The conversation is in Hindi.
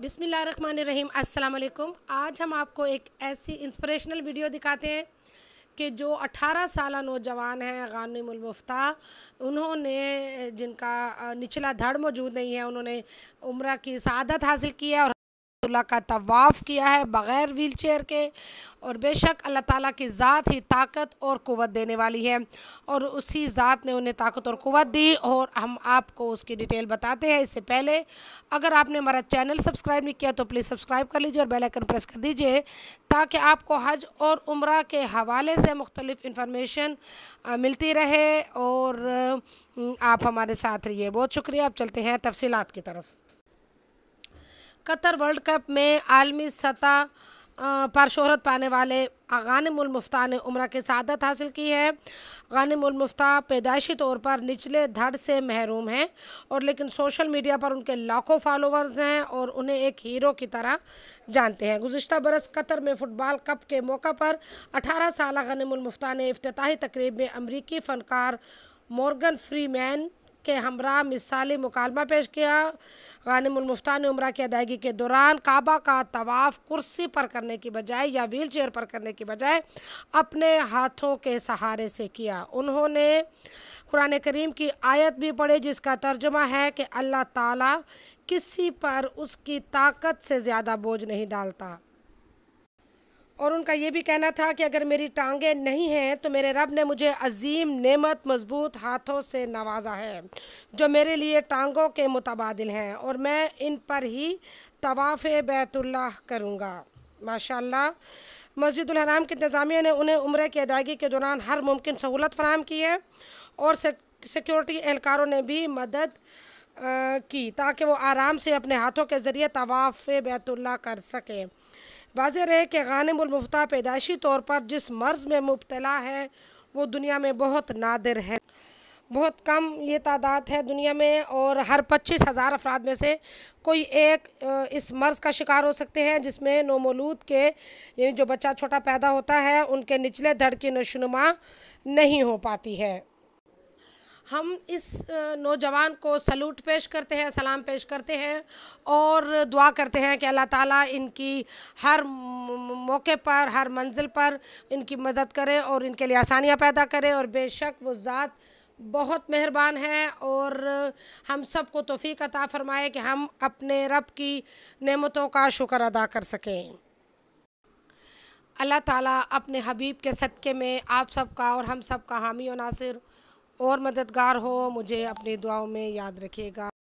बिसमीम् अल्लाम आज हम आपको एक ऐसी इंस्पिरेशनल वीडियो दिखाते हैं कि जो 18 साल नौजवान हैं गानिमफ्ता उन्होंने जिनका निचला धड़ मौजूद नहीं है उन्होंने उम्र की शहादत हासिल की है और बैतुल्ला का तवाफ़ किया है बग़ैर व्हील चेयर के और बेशक अल्लाह ताला की ज़ात ही ताकत और क़वत देने वाली है और उसी ज़ात ने उन्हें ताकत और क़वत दी और हम आपको उसकी डिटेल बताते हैं इससे पहले अगर आपने हमारा चैनल सब्सक्राइब नहीं किया तो प्लीज़ सब्सक्राइब कर लीजिए और बेल आइकन प्रेस कर दीजिए ताकि आपको हज और उम्र के हवाले से मुख्तलिफ़ इन्फॉर्मेशन मिलती रहे और आप हमारे साथ रहिए बहुत शुक्रिया अब चलते हैं तफसीत की तरफ कतर वर्ल्ड कप में आलमी सतह पर शहरत पाने वाले गानिमुल ने उम्र की शादत हासिल की है गानिमुल पैदाइशी तौर पर निचले धड़ से महरूम हैं और लेकिन सोशल मीडिया पर उनके लाखों फॉलोवर्स हैं और उन्हें एक हीरो की तरह जानते हैं गुज्त बरस कतर में फ़ुटबॉल कप के मौका पर अठारह साल गानिमुल ने अफ्ताही तकरीब में अमरीकी फ़नकार मॉर्गन फ्रीमैन के हमरा मिसाली मुकालमा पेश किया गानिमुलमुफ्ता ने उम्र की अदायगी के दौरान काबा का तवाफ़ कुर्सी पर करने की बजाय या व्हील चेयर पर करने की बजाय अपने हाथों के सहारे से किया उन्होंने कुरान करीम की आयत भी पढ़ी जिसका तर्जुमा है कि अल्लाह ताला किसी पर उसकी ताकत से ज़्यादा बोझ नहीं डालता और उनका ये भी कहना था कि अगर मेरी टांगे नहीं हैं तो मेरे रब ने मुझे अजीम नेमत मजबूत हाथों से नवाजा है जो मेरे लिए टांगों के मुतबाद हैं और मैं इन पर ही तवाफ़ बैतुल्ला करूँगा माशाल्लाह हराम के इंतज़ामिया ने उन्हें उम्र की अदायगी के दौरान हर मुमकिन सहूलत फ्राहम की है और सिक्योरिटी एहलकारों ने भी मदद की ताकि वो आराम से अपने हाथों के ज़रिए तवाफ़ बैतुल्ला कर सकें वाज रहे कि गानमुलमफ्ता पैदाइशी तौर पर जिस मर्ज़ में मुबतला है वो दुनिया में बहुत नादिर है बहुत कम ये तादाद है दुनिया में और हर पच्चीस हज़ार अफराद में से कोई एक इस मर्ज़ का शिकार हो सकते हैं जिसमें नोमलूद के यानी जो बच्चा छोटा पैदा होता है उनके निचले धड़ की नशोनुमा नहीं हो पाती है हम इस नौजवान को सलूट पेश करते हैं सलाम पेश करते हैं और दुआ करते हैं कि अल्लाह ताला इनकी हर मौके पर हर मंजिल पर इनकी मदद करे और इनके लिए आसानियाँ पैदा करे और बेशक वो ज़ात बहुत मेहरबान है और हम सब को तोफ़ी अता फ़रमाए कि हम अपने रब की नेमतों का शुक्र अदा कर सकें अल्लाह ताला अपने हबीब के सदक़े में आप सबका और हम सब का हामी और नासिर और मददगार हो मुझे अपनी दुआओं में याद रखिएगा